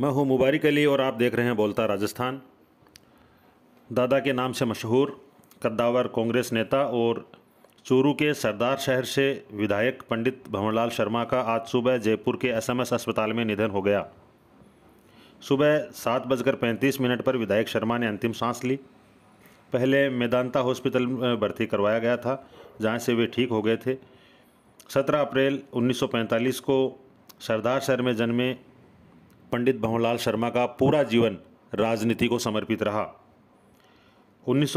मैं हूं मुबारक अली और आप देख रहे हैं बोलता राजस्थान दादा के नाम से मशहूर कद्दावर कांग्रेस नेता और चूरू के सरदार शहर से विधायक पंडित भंवरलाल शर्मा का आज सुबह जयपुर के एसएमएस अस्पताल में निधन हो गया सुबह सात बजकर पैंतीस मिनट पर विधायक शर्मा ने अंतिम सांस ली पहले मेदांता हॉस्पिटल में भर्ती करवाया गया था जहाँ से वे ठीक हो गए थे 17 अप्रैल 1945 को सरदार शहर में जन्मे पंडित भवनलाल शर्मा का पूरा जीवन राजनीति को समर्पित रहा उन्नीस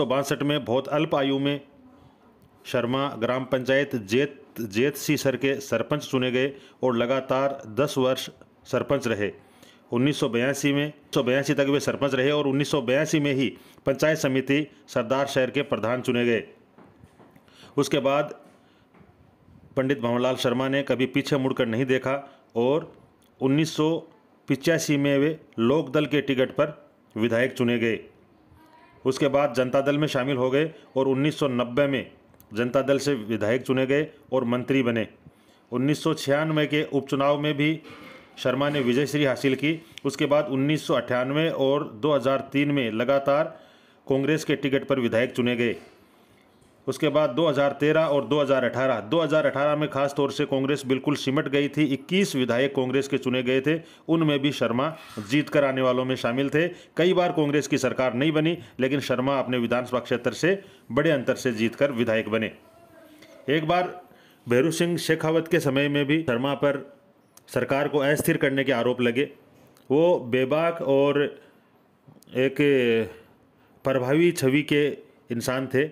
में बहुत अल्प आयु में शर्मा ग्राम पंचायत जेत जेत सी सर के सरपंच चुने गए और लगातार 10 वर्ष सरपंच रहे उन्नीस में सौ तक वे सरपंच रहे और उन्नीस में ही पंचायत समिति सरदार शहर के प्रधान चुने गए उसके बाद पंडित भंवरलाल शर्मा ने कभी पीछे मुड़कर नहीं देखा और उन्नीस पिचासी में वे लोकदल के टिकट पर विधायक चुने गए उसके बाद जनता दल में शामिल हो गए और 1990 में जनता दल से विधायक चुने गए और मंत्री बने उन्नीस के उपचुनाव में भी शर्मा ने विजयश्री हासिल की उसके बाद उन्नीस और 2003 में लगातार कांग्रेस के टिकट पर विधायक चुने गए उसके बाद 2013 और 2018 2018 में खास तौर से कांग्रेस बिल्कुल सिमट गई थी 21 विधायक कांग्रेस के चुने गए थे उनमें भी शर्मा जीत कर आने वालों में शामिल थे कई बार कांग्रेस की सरकार नहीं बनी लेकिन शर्मा अपने विधानसभा क्षेत्र से बड़े अंतर से जीत कर विधायक बने एक बार भैरू सिंह शेखावत के समय में भी शर्मा पर सरकार को अस्थिर करने के आरोप लगे वो बेबाक और एक प्रभावी छवि के इंसान थे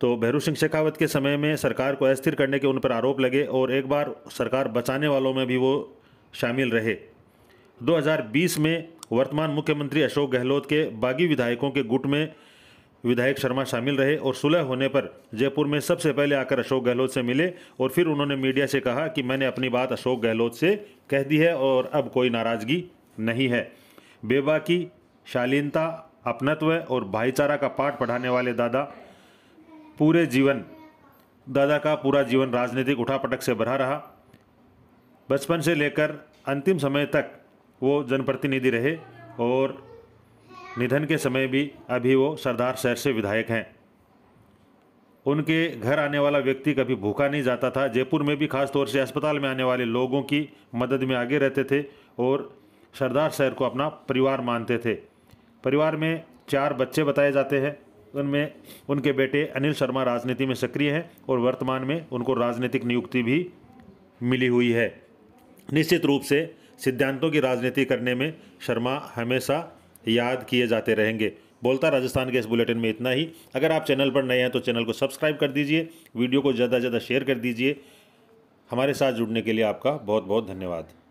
तो भैरू सिंह शेखावत के समय में सरकार को अस्थिर करने के उन पर आरोप लगे और एक बार सरकार बचाने वालों में भी वो शामिल रहे 2020 में वर्तमान मुख्यमंत्री अशोक गहलोत के बागी विधायकों के गुट में विधायक शर्मा शामिल रहे और सुलह होने पर जयपुर में सबसे पहले आकर अशोक गहलोत से मिले और फिर उन्होंने मीडिया से कहा कि मैंने अपनी बात अशोक गहलोत से कह दी है और अब कोई नाराज़गी नहीं है बेबाकी शालीनता अपनत्व और भाईचारा का पाठ पढ़ाने वाले दादा पूरे जीवन दादा का पूरा जीवन राजनीतिक उठापटक से भरा रहा बचपन से लेकर अंतिम समय तक वो जनप्रतिनिधि रहे और निधन के समय भी अभी वो सरदार शहर से विधायक हैं उनके घर आने वाला व्यक्ति कभी भूखा नहीं जाता था जयपुर में भी खास तौर से अस्पताल में आने वाले लोगों की मदद में आगे रहते थे और सरदार शहर को अपना परिवार मानते थे परिवार में चार बच्चे बताए जाते हैं उनमें उनके बेटे अनिल शर्मा राजनीति में सक्रिय हैं और वर्तमान में उनको राजनीतिक नियुक्ति भी मिली हुई है निश्चित रूप से सिद्धांतों की राजनीति करने में शर्मा हमेशा याद किए जाते रहेंगे बोलता राजस्थान के इस बुलेटिन में इतना ही अगर आप चैनल पर नए हैं तो चैनल को सब्सक्राइब कर दीजिए वीडियो को ज़्यादा से ज़्यादा शेयर कर दीजिए हमारे साथ जुड़ने के लिए आपका बहुत बहुत धन्यवाद